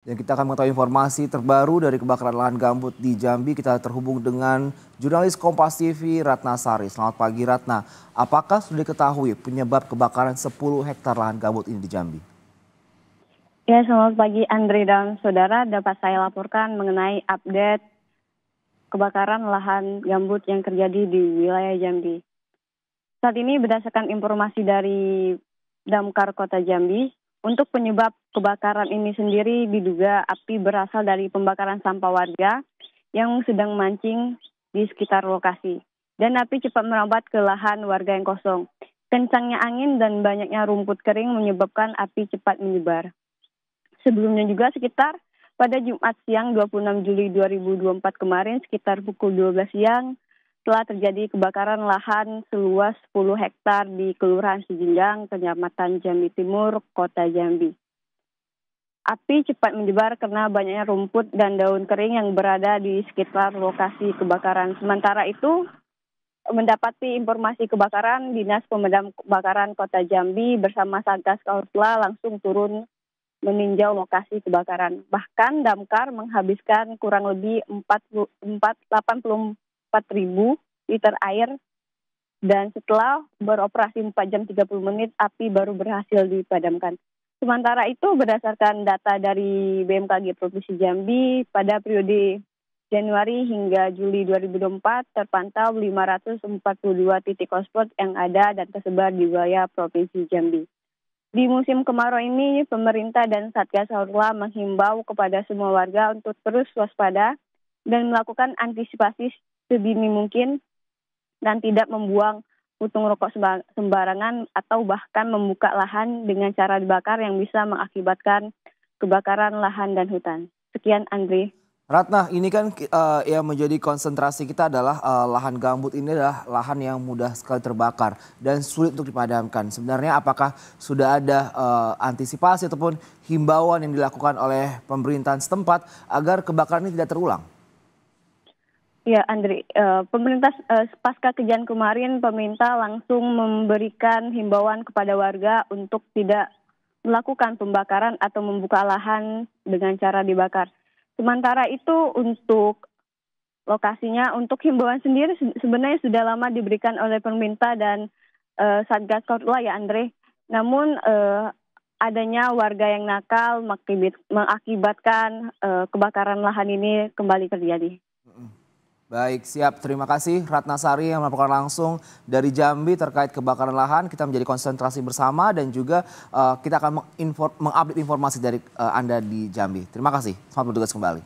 Dan kita akan mengetahui informasi terbaru dari kebakaran lahan gambut di Jambi. Kita terhubung dengan jurnalis Kompas TV Ratna Sari. Selamat pagi Ratna. Apakah sudah diketahui penyebab kebakaran 10 hektar lahan gambut ini di Jambi? Ya, selamat pagi Andri dan saudara. Dapat saya laporkan mengenai update kebakaran lahan gambut yang terjadi di wilayah Jambi. Saat ini berdasarkan informasi dari Damkar Kota Jambi, untuk penyebab kebakaran ini sendiri diduga api berasal dari pembakaran sampah warga yang sedang mancing di sekitar lokasi. Dan api cepat merambat ke lahan warga yang kosong. Kencangnya angin dan banyaknya rumput kering menyebabkan api cepat menyebar. Sebelumnya juga sekitar pada Jumat siang 26 Juli 2024 kemarin sekitar pukul 12 siang, telah terjadi kebakaran lahan seluas 10 hektar di Kelurahan Sijinjang, Kecamatan Jambi Timur, Kota Jambi. Api cepat menyebar karena banyaknya rumput dan daun kering yang berada di sekitar lokasi kebakaran. Sementara itu, mendapati informasi kebakaran, Dinas Pemadam Kebakaran Kota Jambi bersama Satgas telah langsung turun meninjau lokasi kebakaran. Bahkan damkar menghabiskan kurang lebih 40, 4, 80 4.000 liter air dan setelah beroperasi 4 jam 30 menit api baru berhasil dipadamkan. Sementara itu berdasarkan data dari BMKG Provinsi Jambi pada periode Januari hingga Juli 2024 terpantau 542 titik hotspot yang ada dan tersebar di wilayah Provinsi Jambi. Di musim kemarau ini, pemerintah dan Satgas Horla menghimbau kepada semua warga untuk terus waspada dan melakukan antisipasi sedini mungkin dan tidak membuang putung rokok sembarangan atau bahkan membuka lahan dengan cara dibakar yang bisa mengakibatkan kebakaran lahan dan hutan. Sekian Andri. Ratna, ini kan uh, yang menjadi konsentrasi kita adalah uh, lahan gambut ini adalah lahan yang mudah sekali terbakar dan sulit untuk dipadamkan. Sebenarnya apakah sudah ada uh, antisipasi ataupun himbauan yang dilakukan oleh pemerintahan setempat agar kebakaran ini tidak terulang? Ya, Andri, uh, pemerintah uh, pasca kejadian kemarin, pemerintah langsung memberikan himbauan kepada warga untuk tidak melakukan pembakaran atau membuka lahan dengan cara dibakar. Sementara itu untuk lokasinya, untuk himbauan sendiri sebenarnya sudah lama diberikan oleh pemerintah dan uh, Satgas Korla ya, Andre. Namun uh, adanya warga yang nakal mengakibatkan uh, kebakaran lahan ini kembali terjadi. Baik, siap. Terima kasih Ratna Sari yang melaporkan langsung dari Jambi terkait kebakaran lahan. Kita menjadi konsentrasi bersama dan juga uh, kita akan mengupdate informasi dari uh, Anda di Jambi. Terima kasih. Selamat bertugas kembali.